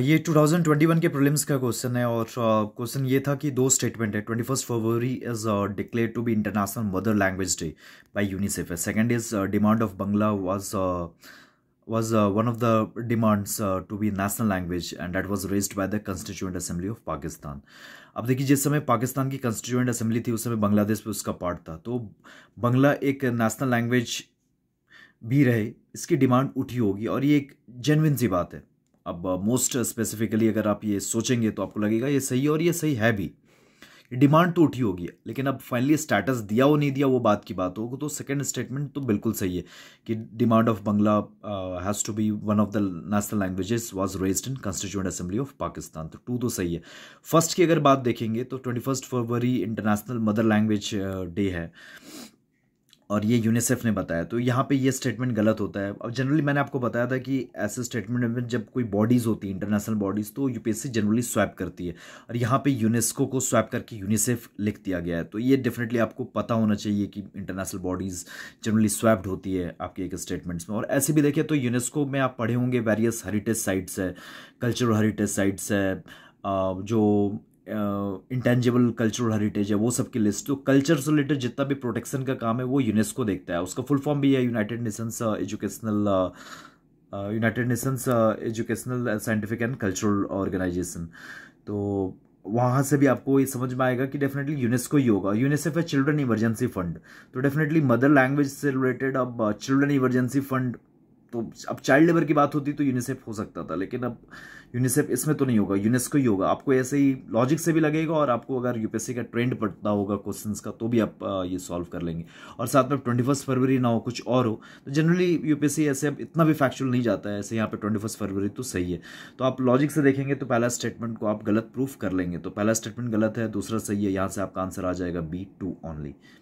ये 2021 के प्रीलिम्स का क्वेश्चन है और क्वेश्चन ये था कि दो स्टेटमेंट है twenty first February is declared to be International Mother Language Day by UNICEF है second is demand of Bangla was was one of the demands to be national language and that was raised by the constituent assembly of Pakistan अब देखिए जिस समय पाकिस्तान की constituent assembly थी उस समय बांग्लादेश भी उसका पार्ट था तो बंगला एक नेशनल लैंग्वेज भी रहे इसकी डिमांड उठी होगी और ये एक जेनविन सी बात है अब मोस्ट स्पेसिफिकली अगर आप ये सोचेंगे तो आपको लगेगा ये सही और ये सही है भी डिमांड तो उठी होगी लेकिन अब फाइनली स्टेटस दिया वो नहीं दिया वो बात की बात होगी तो सेकंड स्टेटमेंट तो बिल्कुल सही है कि demand of Bangla has to be one of the national languages was raised in constituent assembly of Pakistan तो टू तो सही है फर्स्ट की अगर बात देखेंगे तो twenty first February International Mother Language Day है और ये यूनिसेफ ने बताया तो यहाँ पे ये स्टेटमेंट गलत होता है और जनरली मैंने आपको बताया था कि ऐसे स्टेटमेंट में जब कोई बॉडीज़ होती है इंटरनेशनल बॉडीज़ तो यूपीएससी जनरली स्वैप करती है और यहाँ पे यूनेस्को को स्वैप करके यूनिसेफ लिख दिया गया है तो ये डेफिनेटली आपको पता होना चाहिए कि इंटरनेशनल बॉडीज़ जनरली स्वैप्ड होती है आपके एक स्टेटमेंट्स में और ऐसे भी देखिए तो यूनेस्को में आप पढ़े होंगे वेरियस हेरिटेज साइट्स है कल्चरल हेरिटेज साइट्स है जो इंटेंजिबल कल्चरल हेरिटेज है वो सबकी लिस्ट तो कल्चर से रिलेटेड जितना भी प्रोटेक्शन का काम है वो यूनेस्को देखता है उसका फुल फॉर्म भी है United Nations educational United Nations educational scientific and cultural organization तो वहाँ से भी आपको ये समझ में आएगा कि डेफिनेटली यूनेस्को ही होगा यूनिसेफ है चिल्ड्रन इमरजेंसी फंड तो डेफिनेटली मदर लैंग्वेज से रिलेटेड अब चिल्ड्रन इमरजेंसी फंड तो अब चाइल्ड लेबर की बात होती तो यूनिसेफ हो सकता था लेकिन अब यूनिसेफ इसमें तो नहीं होगा यूनेस्को ही होगा आपको ऐसे ही लॉजिक से भी लगेगा और आपको अगर यूपीएससी का ट्रेंड पड़ता होगा क्वेश्चंस का तो भी आप ये सॉल्व कर लेंगे और साथ में ट्वेंटी फर्स्ट फरवरी ना हो कुछ और हो तो जनरली यूपीएससी ऐसे अब इतना भी फैक्चुअल नहीं जाता है ऐसे यहाँ पर ट्वेंटी फरवरी तो सही है तो आप लॉजिक से देखेंगे तो पहला स्टेटमेंट को आप गलत प्रूफ कर लेंगे तो पहला स्टेटमेंट गलत है दूसरा सही है यहाँ से आपका आंसर आ जाएगा बी टू ओनली